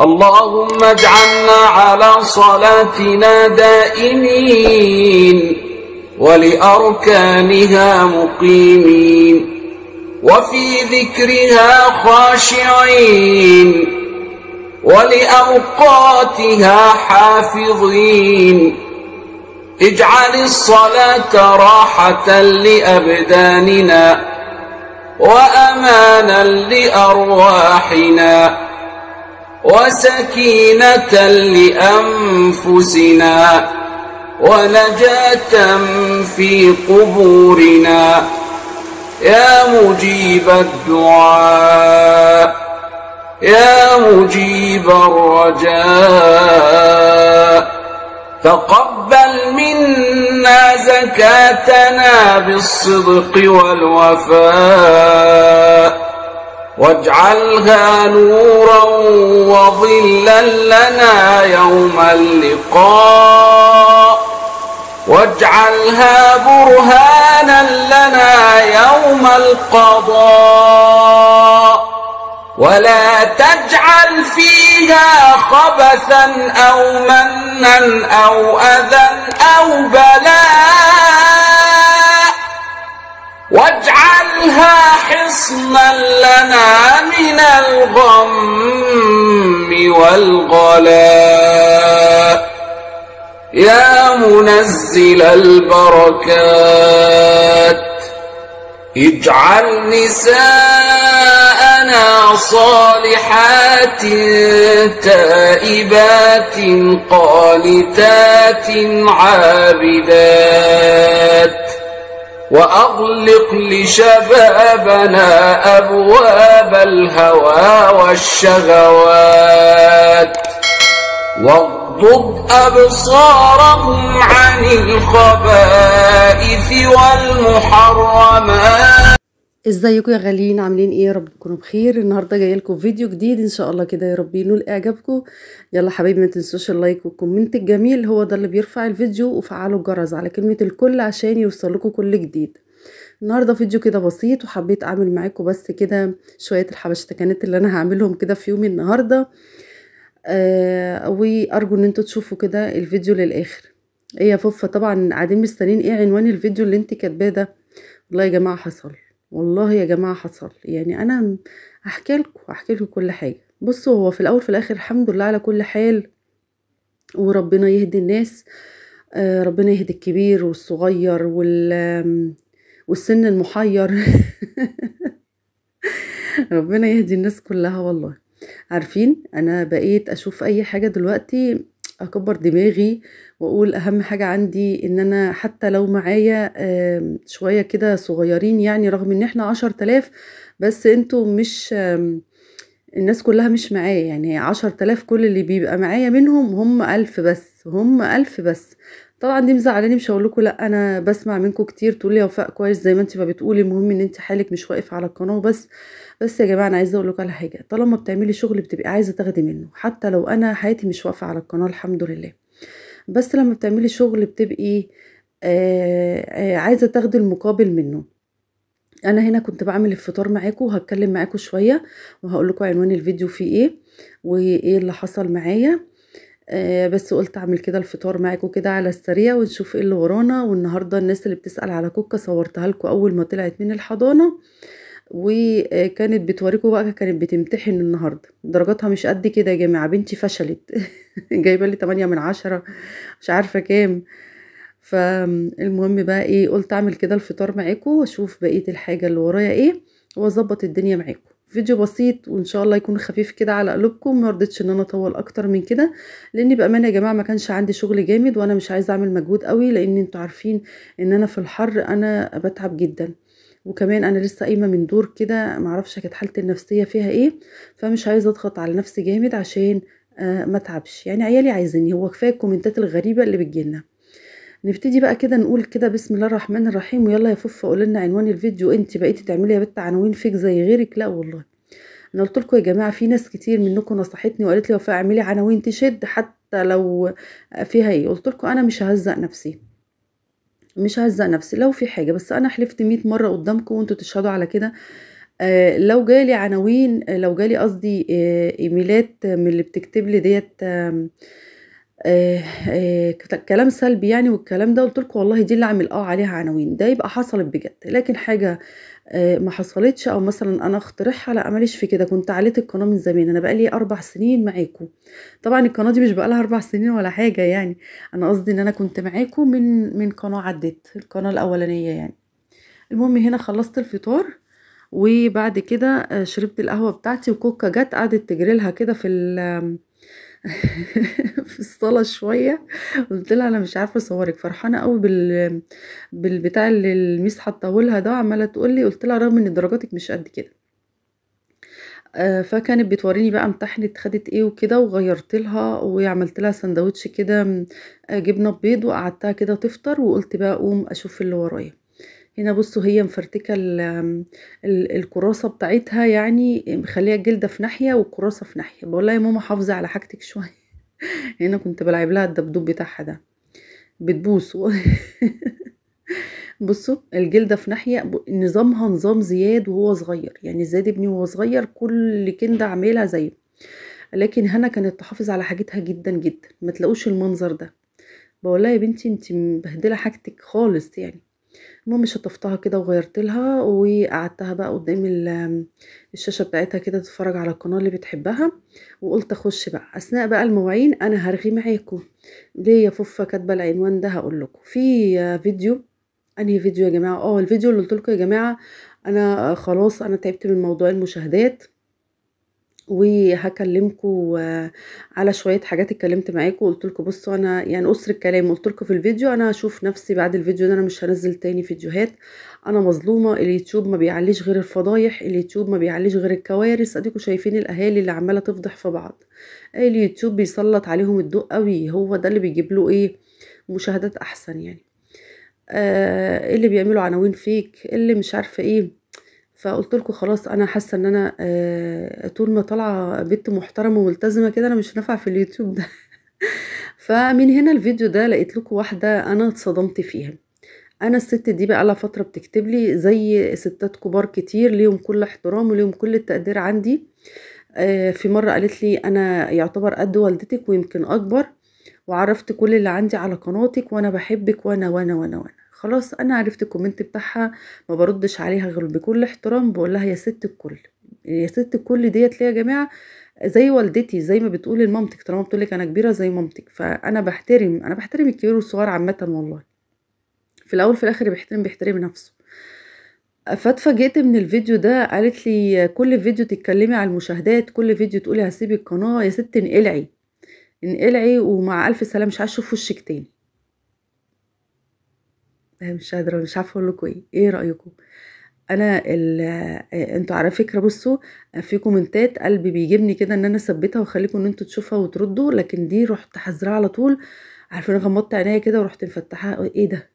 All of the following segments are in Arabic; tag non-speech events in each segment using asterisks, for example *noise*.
اللهم اجعلنا على صلاتنا دائمين ولأركانها مقيمين وفي ذكرها خاشعين ولأوقاتها حافظين اجعل الصلاة راحة لأبداننا وأمانا لأرواحنا وسكينة لأنفسنا ونجاة في قبورنا يا مجيب الدعاء يا مجيب الرجاء تقبل منا زكاتنا بالصدق والوفاء واجعلها نورا وظلا لنا يوم اللقاء واجعلها برهانا لنا يوم القضاء ولا تجعل فيها خبثا أو منا أو أذى أو بلاء واجعلها حصنا لنا من الغم والغلاء يا منزل البركات اجعل نساءنا صالحات تائبات قانتات عابدات وأغلق لشبابنا أبواب الهوى والشغوات واغضب أبصارهم عن الخبائث والمحرمات ازيكم يا غاليين عاملين ايه يا رب تكونوا بخير النهارده جايه لكم فيديو جديد ان شاء الله كده يا رب ينول اعجابكم يلا حبايبي ما تنسوش اللايك والكومنت الجميل هو ده اللي بيرفع الفيديو وفعلوا الجرس على كلمه الكل عشان يوصل لكم كل جديد النهارده فيديو كده بسيط وحبيت اعمل معاكم بس كده شويه الحبشتكنات اللي انا هعملهم كده في يومي النهارده آه وارجو ان انتوا تشوفوا كده الفيديو للاخر ايه يا فوفا طبعا قاعدين مستنيين ايه عنوان الفيديو اللي انت كاتباه ده والله يا جماعه حصل والله يا جماعة حصل يعني أنا احكي لكم احكي لكم كل حاجة بصوا هو في الأول في الآخر الحمد لله على كل حال وربنا يهدي الناس آه، ربنا يهدي الكبير والصغير وال والسن المحير *laughs* ربنا يهدي الناس كلها والله عارفين انا بقيت اشوف اي حاجه دلوقتي اكبر دماغي واقول اهم حاجه عندي ان انا حتى لو معايا شويه كده صغيرين يعني رغم ان احنا عشر تلاف بس انتوا مش الناس كلها مش معايا يعني عشر تلاف كل اللي بيبقى معايا منهم هم ألف بس هم ألف بس طبعا دي مزعلاني مش هقول لكم لا انا بسمع منكم كتير تقولي يا وفاء كويس زي ما انت ما بتقولي المهم ان انت حالك مش واقف على القناه وبس بس يا جماعه انا عايزه اقول لكم على حاجه طالما بتعملي شغل بتبقي عايزه تاخدي منه حتى لو انا حياتي مش واقفه على القناه الحمد لله بس لما بتعملي شغل بتبقي عايزه تاخدي المقابل منه انا هنا كنت بعمل الفطار معاكم وهتكلم معاكم شويه وهقول لكم عنوان الفيديو فيه ايه وايه اللي حصل معايا بس قلت اعمل كده الفطار معاكم كده على السريع ونشوف ايه اللي ورانا والنهارده الناس اللي بتسال على كوكا صورتها لكم اول ما طلعت من الحضانه وكانت بتوريكوا بقى كانت بتمتحن النهاردة درجاتها مش قد كده يا جماعة بنتي فشلت *laughs* جايبة لي تمانية من عشرة مش عارفة كام فالمهم بقى ايه قلت اعمل كده الفطار معاكم واشوف بقية الحاجة اللي ورايا ايه واظبط الدنيا معاكم فيديو بسيط وان شاء الله يكون خفيف كده على قلوبكم ما رضيتش ان انا اطول اكتر من كده لاني بامانه يا جماعه ما كانش عندي شغل جامد وانا مش عايزه اعمل مجهود قوي لان انتوا عارفين ان انا في الحر انا بتعب جدا وكمان انا لسه قايمه من دور كده معرفش كانت حالتي النفسيه فيها ايه فمش عايزه اضغط على نفسي جامد عشان آه، ما اتعبش يعني عيالي عايزيني هو كفايه الكومنتات الغريبه اللي بتجيلنا نبتدي بقى كده نقول كده بسم الله الرحمن الرحيم ويلا يا فوفا قول لنا عنوان الفيديو انت بقيتي تعملي يا بت عناوين فيك زي غيرك لا والله انا قلت لكم يا جماعه في ناس كتير منكم نصحتني وقالت لي وفاء اعملي عناوين تشد حتى لو فيها ايه قلت لكم انا مش ههزق نفسي مش ههزق نفسي لو في حاجه بس انا حلفت 100 مره قدامكم وانتوا تشهدوا على كده آه، لو جالي عناوين لو جالي قصدي آه، ايميلات من اللي بتكتب لي ديت آه آه آه كلام سلبي يعني والكلام ده قلت لكم والله دي اللي عامل اه عليها عناوين ده يبقى حصلت بجد لكن حاجه آه ما حصلتش او مثلا انا اقترحها لا ماليش في كده كنت عليت القناه من زمان انا بقالي اربع سنين معاكم طبعا القناه دي مش بقالها اربع سنين ولا حاجه يعني انا قصدي ان انا كنت معاكم من من قناه عدت القناه الاولانيه يعني المهم هنا خلصت الفطار وبعد كده آه، شربت القهوه بتاعتي وكوكا جت قعدت تجري لها كده في *laughs* في الصاله شويه قلت لها انا مش عارفه اصورك فرحانه قوي بال بالبتاع اللي الميس حطاهولها ده عماله تقول لي قلت لها رغم ان درجاتك مش قد كده آه، فكانت بتوريني بقى امتحنت خدت ايه وكده وغيرت لها وعملت لها سندوتش كده آه، جبنه بيض وقعدتها كده تفطر وقلت بقى اقوم اشوف اللي ورايا هنا بصوا هي مفرتكه الكراسه بتاعتها يعني مخليه الجلده في ناحيه والكراسه في ناحيه بقول لها يا ماما حافظي على حاجتك شويه *laughs* هنا كنت بلعب لها الدبدوب بتاعها ده بتبوس *laughs* بصوا الجلده في ناحيه نظامها نظام زياد وهو صغير يعني زياد ابني وهو صغير كل كنده عاملها زيه لكن هنا كانت تحافظ على حاجتها جدا جدا ما تلاقوش المنظر ده بقول لها يا بنتي انت مبهدله حاجتك خالص يعني المهم شطفتها كده وغيرت لها وقعدتها بقى قدام الشاشه بتاعتها كده تتفرج على القناه اللي بتحبها وقلت اخش بقى اثناء بقى المواعين انا هرغي معاكم يا فوفا كاتبه العنوان ده هقول لكم في فيديو انهي فيديو يا جماعه اه الفيديو اللي قلت لكم يا جماعه انا خلاص انا تعبت من موضوع المشاهدات وهكلمكم على شويه حاجات اتكلمت معاكم وقلت لكم بصوا انا يعني اسر الكلام قلت لكم في الفيديو انا هشوف نفسي بعد الفيديو ده انا مش هنزل تاني فيديوهات انا مظلومه اليوتيوب ما بيعليش غير الفضايح اليوتيوب ما بيعليش غير الكوارث اديكم شايفين الاهالي اللي عماله تفضح في بعض اليوتيوب بيسلط عليهم الضوء قوي هو ده اللي بيجيب له ايه مشاهدات احسن يعني آه إيه اللي بيعملوا عناوين فيك إيه اللي مش عارفه ايه فقلت لكم خلاص انا حاسه ان انا آه، طول ما طالعه بنت محترمه وملتزمه كده انا مش نافعه في اليوتيوب ده *laughs* فمن هنا الفيديو ده لقيت لكم واحده انا اتصدمت فيها انا الست دي بقى لها فتره بتكتب لي زي ستات كبار كتير ليهم كل احترام وليهم كل التقدير عندي آه، في مره قالت لي انا يعتبر قد والدتك ويمكن اكبر وعرفت كل اللي عندي على قناتك وانا بحبك وانا وانا وانا وانا خلاص انا عرفت الكومنت بتاعها ما بردش عليها غير بكل احترام بقول لها يا ست الكل يا ست الكل ديت ليه يا جماعه زي والدتي زي ما بتقول لمامتك طالما بتقول لك انا كبيره زي مامتك فانا بحترم انا بحترم الكبير والصغير عامه والله في الاول في الاخر بيحترم بيحترم نفسه فاتفاجئت من الفيديو ده قالت لي كل فيديو تتكلمي على المشاهدات كل فيديو تقولي هسيب القناه يا ست انقلعي انقلعي ومع الف سلامه مش عايزه اشوف وشك تاني مش قادره مش عارفه اقول لكم ايه ايه رايكم انا آه، انتوا على فكره بصوا في كومنتات قلبي بيجيبني كده ان انا اثبتها واخليكم ان انتوا تشوفها وتردوا لكن دي رحت حذرها على طول عارفين غمضت عينيا كده ورحت مفتحها ايه ده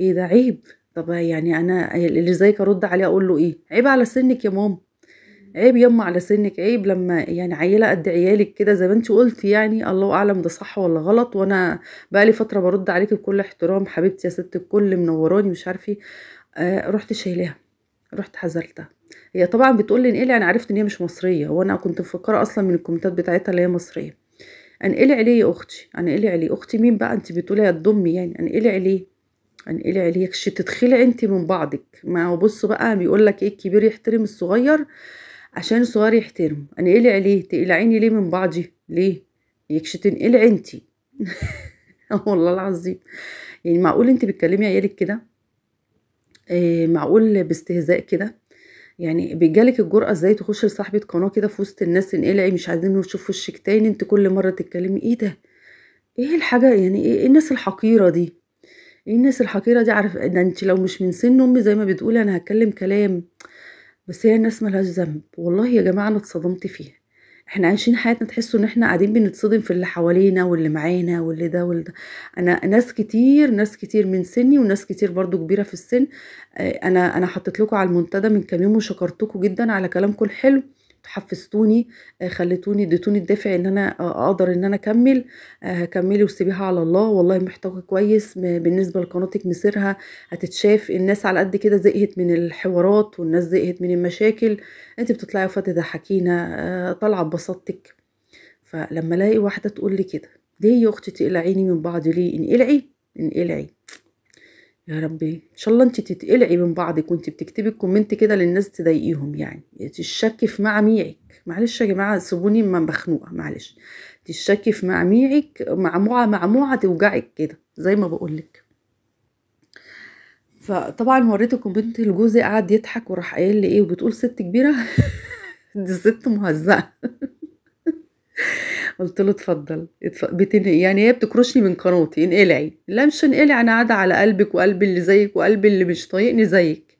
ايه ده عيب طب يعني انا اللي زيك ارد عليه اقول له ايه عيب على سنك يا ماما عيب يما على سنك عيب لما يعني عيله قد عيالك كده زي ما انت قلت يعني الله اعلم ده صح ولا غلط وانا بقالي فتره برد عليكي بكل احترام حبيبتي يا ست الكل منوراني مش عارفه ايه. آه رحت شايلاها رحت حذرتها هي طبعا بتقول لي انقلي انا عرفت ان هي مش مصريه وانا كنت مفكره اصلا من الكومنتات بتاعتها اللي هي مصريه انقلي عليه يا اختي انقلي عليه اختي مين بقى انت بتقولي يا الضمي يعني انقلي عليه انقلي عليك تتخلي انت من بعضك ما هو بصوا بقى بيقول لك ايه الكبير يحترم الصغير عشان الصغار يحترموا انا قلي عليه تقلعيني ليه من بعضي ليه يكش تنقلع انتي *laughs* والله العظيم يعني معقول انت بتكلمي عيالك كده إيه معقول باستهزاء كده يعني بيجالك الجرأة ازاي تخش لصاحبة قناة كده في وسط الناس انقلعي مش عايزين نشوف وشك تاني انت كل مرة تتكلمي ايه ده ايه الحاجة يعني إيه،, ايه الناس الحقيرة دي ايه الناس الحقيرة دي عارف ده انت لو مش من سن امي زي ما بتقولي انا هتكلم كلام بس هي الناس ملهاش ذنب والله يا جماعة أنا اتصدمت فيها احنا عايشين حياتنا تحسوا ان احنا قاعدين بنتصدم في اللي حوالينا واللي معانا واللي ده واللي ده انا ناس كتير ناس كتير من سني وناس كتير برضو كبيره في السن آه، انا انا حطيت لكم على المنتدى من كام يوم وشكرتكم جدا على كلامكم الحلو حفزتوني آه، خليتوني اديتوني الدافع ان انا آه، اقدر ان انا اكمل آه، كملي وسيبيها على الله والله محتوى كويس بالنسبه لقناتك مسيرها هتتشاف الناس على قد كده زهقت من الحوارات والناس زهقت من المشاكل انت بتطلعي ضحكينا طالعه ببساطتك فلما الاقي واحده تقول لي كده ليه يا اختي تقلعيني من بعض ليه انقلعي انقلعي يا ربي ان شاء الله انت تتقلعي من بعضك وانت بتكتبي الكومنت كده للناس تضايقيهم يعني تشكي في معميعك معلش يا جماعه سيبوني ما مخنوقه معلش تشكي في معميعك معموعه معموعه توجعك كده زي ما بقولك فطبعا وريت الكومنت لجوزي قعد يضحك وراح قايل لي ايه وبتقول ست كبيره *laughs* دي ست مهزقه *laughs* قلت له اتفضل يعني هي بتكرشني من قناتي انقلعي لا مش انقلعي انا قاعده على قلبك وقلب اللي زيك وقلب اللي مش طايقني زيك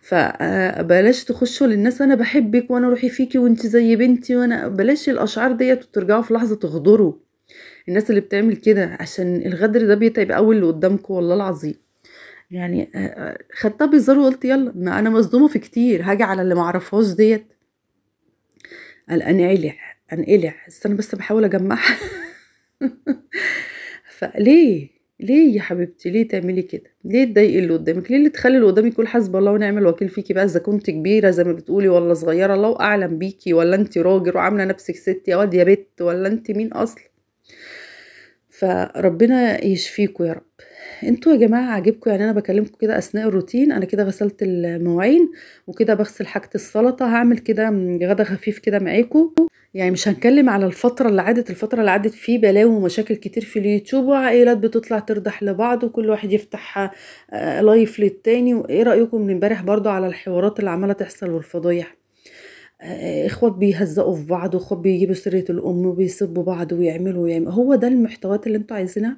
فبلاش آه، تخشوا للناس انا بحبك وانا روحي فيكي وانت زي بنتي وانا بلاش الاشعار ديت وترجعوا في لحظه تغدروا الناس اللي بتعمل كده عشان الغدر ده بيتعب قوي اللي قدامكم والله العظيم يعني آه، آه، خدتها بهزار وقلت يلا ما انا مصدومه في كتير هاجي على اللي معرفهاش ديت قلقان علي انقلع استنى بس بحاول اجمعها *laughs* فليه ليه يا حبيبتي ليه تعملي كده ليه تضايقي اللي قدامك ليه اللي تخلي اللي قدامك يقول حسب الله ونعم الوكيل فيكي بقى اذا كنت كبيره زي ما بتقولي ولا صغيره الله اعلم بيكي ولا انت راجل وعامله نفسك ست يا واد يا بت ولا انت مين اصلا فربنا يشفيكوا يا رب انتوا يا جماعه عاجبكم يعني انا بكلمكم كده اثناء الروتين انا كده غسلت المواعين وكده بغسل حاجه السلطه هعمل كده غدا خفيف كده معاكم يعني مش هنكلم على الفتره اللي عدت الفتره اللي عدت فيه بلاوي ومشاكل كتير في اليوتيوب وعائلات بتطلع ترضح لبعض وكل واحد يفتح آه، لايف للتاني وايه رايكم من امبارح برضو على الحوارات اللي عماله تحصل والفضايح آه، اخوات بيهزقوا في بعض واخوات بيجيبوا سيره الام وبيسبوا بعض ويعملوا ويعملوا هو ده المحتويات اللي انتوا عايزينها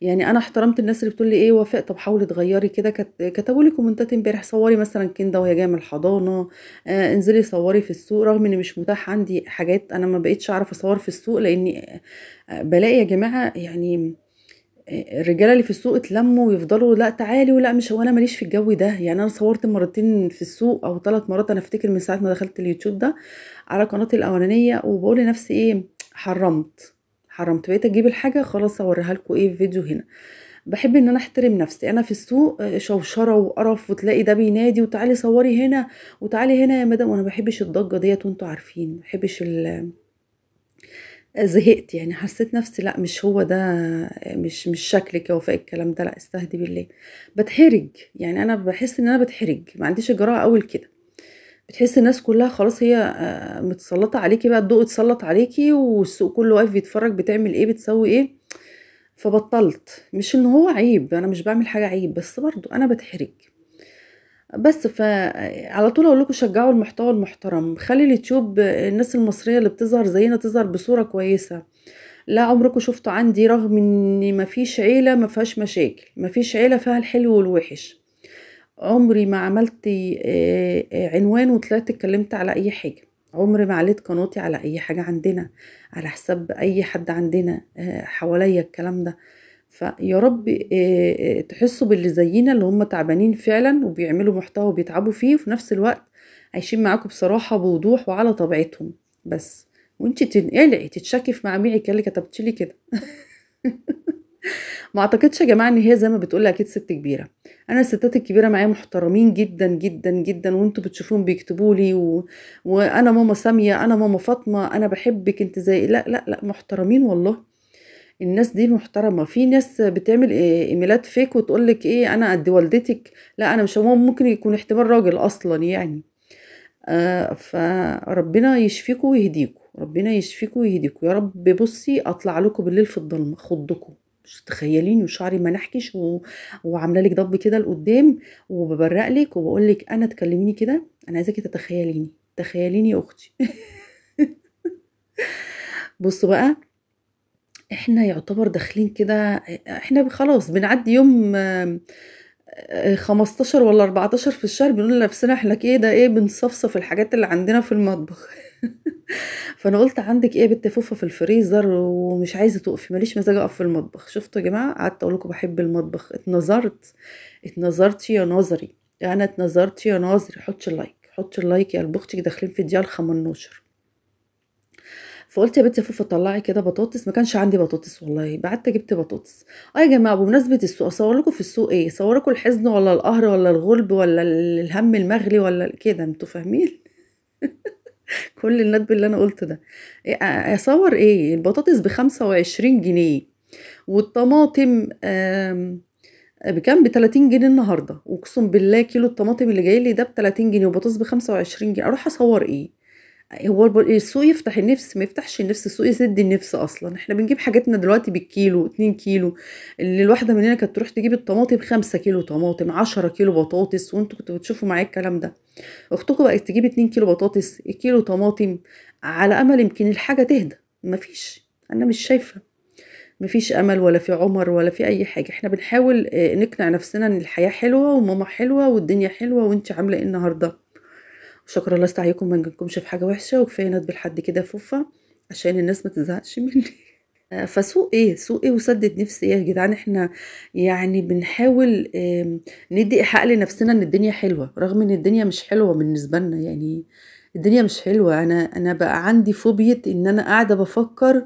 يعني انا احترمت الناس اللي بتقول لي ايه وافق طب حاولي تغيري كده كتبوا لي كومنتات امبارح صوري مثلا كندا وهي جايه من الحضانه آه انزلي صوري في السوق رغم ان مش متاح عندي حاجات انا ما بقتش اعرف اصور في السوق لاني آه، بلاقي يا جماعه يعني آه، الرجاله اللي في السوق اتلموا ويفضلوا لا تعالي ولا مش هو انا ماليش في الجو ده يعني انا صورت مرتين في السوق او ثلاث مرات انا افتكر من ساعه ما دخلت اليوتيوب ده على قناتي الاولانيه وبقول لنفسي ايه حرمت حرمت بقيت اجيب الحاجه خلاص اوريها لكم ايه في فيديو هنا بحب ان انا احترم نفسي انا في السوق آه، شوشره وقرف وتلاقي ده بينادي وتعالي صوري هنا وتعالي هنا يا مدام وانا ما بحبش الضجه ديت وانتوا عارفين ما بحبش ال آه، زهقت يعني حسيت نفسي لا مش هو ده آه، مش مش شكلك يا وفاء الكلام ده لا استهدي بالله بتحرج يعني انا بحس ان انا بتحرج ما عنديش جراءه اقول كده بتحسي الناس كلها خلاص هي آه، متسلطة عليكي بقى الضوء اتسلط عليكي والسوق كله واقف بيتفرج بتعمل ايه بتسوي ايه فبطلت مش ان هو عيب انا مش بعمل حاجة عيب بس برضو انا بتحرج بس فعلى آه، طول اقول لكم شجعوا المحتوى المحترم خلي اليوتيوب آه، الناس المصريه اللي بتظهر زينا تظهر بصوره كويسه لا عمركم شفتوا عندي رغم ان مفيش عيله ما فيهاش مشاكل مفيش عيله فيها الحلو والوحش عمري ما عملت آه، آه، عنوان وطلعت اتكلمت على اي حاجه عمري ما عليت قناتي على اي حاجه عندنا على حساب اي حد عندنا آه، حواليا الكلام ده فيا رب تحسوا باللي زينا اللي هم تعبانين فعلا وبيعملوا محتوى وبيتعبوا فيه وفي نفس الوقت عايشين معاكم بصراحه بوضوح وعلى طبيعتهم بس وانت تنقلعي يعني تتشكي في معاميعك اللي كتبت لي كده *laughs* ما اعتقدش يا جماعه ان هي زي ما بتقول اكيد ست كبيره انا الستات الكبيره معايا محترمين جدا جدا جدا وانتوا بتشوفوهم بيكتبوا لي و... وانا ماما ساميه انا ماما فاطمه انا بحبك انت زي لا لا لا محترمين والله الناس دي محترمه في ناس بتعمل آه، ايميلات فيك وتقول لك ايه انا قد والدتك لا انا مش ممكن يكون احتمال راجل اصلا يعني آه فربنا يشفيكوا ويهديكوا ربنا يشفيكوا ويهديكوا يا رب بصي اطلع لكم بالليل في الضلمه خضكم مش تخيلين وشعري ما نحكيش و... وعامله لك ضب كده لقدام وببرق لك وبقول لك انا تكلميني كده انا عايزاكي تتخيليني تخيليني يا اختي *laughs* بصوا بقى احنا يعتبر داخلين كده احنا خلاص بنعدي يوم 15 ولا 14 في الشهر بنقول لنفسنا احنا ايه ده ايه بنصفصف الحاجات اللي عندنا في المطبخ *laughs* فانا قلت عندك ايه يا في الفريزر ومش عايزه تقفي ماليش مزاج اقف في المطبخ شفتوا يا جماعه قعدت اقول لكم بحب المطبخ اتنظرت اتنظرت يا نظري انا يعني اتنظرت يا نظري حطش اللايك حطش اللايك يا البختك داخلين في ديال 15 فقلت يا بنتي يا فوفا طلعي كده بطاطس ما كانش عندي بطاطس والله بعت جبت بطاطس اه يا جماعه بمناسبه السوق اصور لكم في السوق ايه اصور لكم الحزن ولا القهر ولا الغلب ولا الهم المغلي ولا كده انتوا فاهمين *laughs* كل الندب اللي انا قلته ده إيه، اصور ايه البطاطس ب 25 جنيه والطماطم بكام ب 30 جنيه النهارده اقسم بالله كيلو الطماطم اللي جاي لي ده ب 30 جنيه وبطاطس ب 25 جنيه اروح اصور ايه هو السوق يفتح النفس ما يفتحش النفس السوق يسد النفس اصلا احنا بنجيب حاجاتنا دلوقتي بالكيلو 2 كيلو اللي الواحده مننا كانت تروح تجيب الطماطم 5 كيلو طماطم 10 كيلو بطاطس وانتوا كنتوا بتشوفوا معايا الكلام ده اختكم بقت تجيب 2 كيلو بطاطس كيلو طماطم على امل يمكن الحاجه تهدى مفيش انا مش شايفه مفيش امل ولا في عمر ولا في اي حاجه احنا بنحاول آه، نقنع نفسنا ان الحياه حلوه وماما حلوه والدنيا حلوه وانت عامله ايه النهارده وشكرا الله سعيكم ما نجنكمش في حاجه وحشه وكفايه ندبل حد كده فوفه عشان الناس ما تزهقش مني *laughs* آه، فسوق ايه سوق ايه وسدد نفسي ايه يا جدعان احنا يعني بنحاول ندي حق لنفسنا ان الدنيا حلوه رغم ان الدنيا مش حلوه بالنسبه لنا يعني الدنيا مش حلوه انا انا بقى عندي فوبيه ان انا قاعده بفكر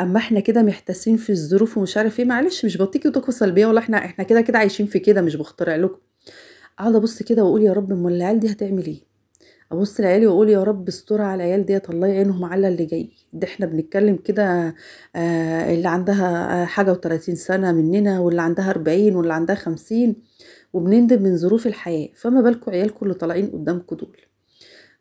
اما احنا كده محتاسين في الظروف ومش عارف ايه معلش مش بطيكي طاقه سلبيه ولا احنا احنا كده كده عايشين في كده مش بخترع لكم اقعد ابص كده واقول يا رب امال العيال دي هتعمل ايه ابص لعيالي واقول يا رب استر على العيال ديت الله يعينهم على اللي جاي ده احنا بنتكلم كده آه اللي عندها آه، حاجه و30 سنه مننا واللي عندها 40 واللي عندها 50 وبنندم من ظروف الحياه فما بالكم عيالكم اللي طالعين قدامكم دول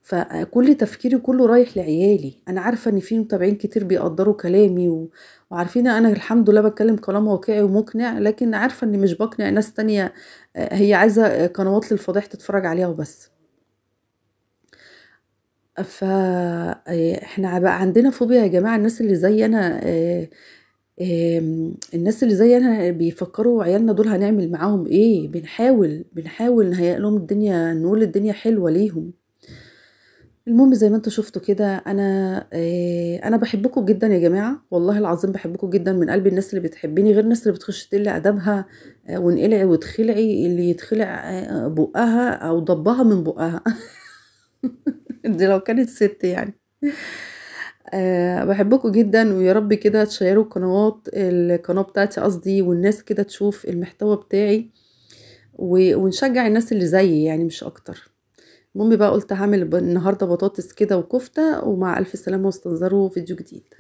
فكل تفكيري كله رايح لعيالي انا عارفه ان في متابعين كتير بيقدروا كلامي و... وعارفين انا الحمد لله بتكلم كلام واقعي ومقنع لكن عارفه اني مش بقنع ناس تانية آه، هي عايزه قنوات للفضيح تتفرج عليها وبس ف آه، إحنا بقى عندنا فوبيا يا جماعة الناس اللي زي أنا آه، الناس اللي زي أنا بيفكّروا عيالنا دول هنعمل معاهم إيه، بنحاول، بنحاول بنحاول نهيئ لهم الدنيا نقول الدنيا حلوة ليهم. المهم زي ما أنتم شُفتوا كده أنا آه، أنا بحبكم جدًا يا جماعة، والله العظيم بحبكم جدًا من قلب الناس اللي بتحبّني غير الناس اللي بتخش تِقِل آدابها وانقلعي وتخلعي اللي يتخلع بُقّها أو ضبّها من بُقّها *laughs* دي لو كانت ست يعني آه، بحبكم جدا ويا رب كده تشيروا القنوات القناة بتاعتي قصدي والناس كده تشوف المحتوى بتاعي و... ونشجع الناس اللي زيي يعني مش اكتر المهم بقى قلت هعمل النهارده بطاطس كده وكفته ومع الف سلامه واستنظروا فيديو جديد